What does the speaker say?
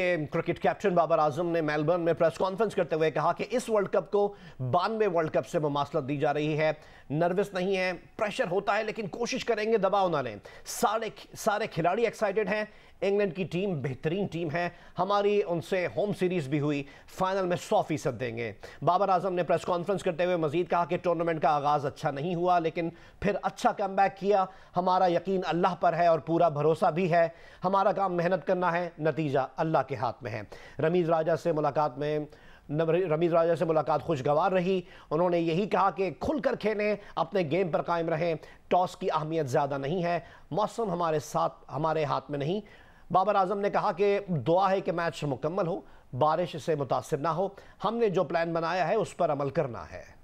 cricket captain Babar आजम ने Melbourne में press conference करते हुए कहा कि इस वर्ल्ड कप को बानवे वर्ल्ड कप से ममासलत दी जा रही है नर्वस नहीं है प्रेशर होता है लेकिन कोशिश करेंगे दबाव ना लें सारे सारे खिलाड़ी एक्साइटेड हैं इंग्लैंड की टीम बेहतरीन टीम है हमारी उनसे होम सीरीज भी हुई फाइनल में सौ फीसद देंगे बाबर आजम ने प्रेस कॉन्फ्रेंस करते हुए मजीद कहा कि टूर्नामेंट का आगाज़ अच्छा नहीं हुआ लेकिन फिर अच्छा कम किया हमारा यकीन अल्लाह पर है और पूरा भरोसा भी है हमारा काम मेहनत करना है नतीजा अल्लाह अल्लाह के हाथ में है रमीज़ राजा से मुलाकात में रमीज़ राजा से मुलाकात खुशगवार रही उन्होंने यही कहा कि खुलकर खेलें अपने गेम पर कायम रहें टॉस की अहमियत ज़्यादा नहीं है मौसम हमारे साथ हमारे हाथ में नहीं बाबर आजम ने कहा कि दुआ है कि मैच मुकम्मल हो बारिश से मुतासर ना हो हमने जो प्लान बनाया है उस पर अमल करना है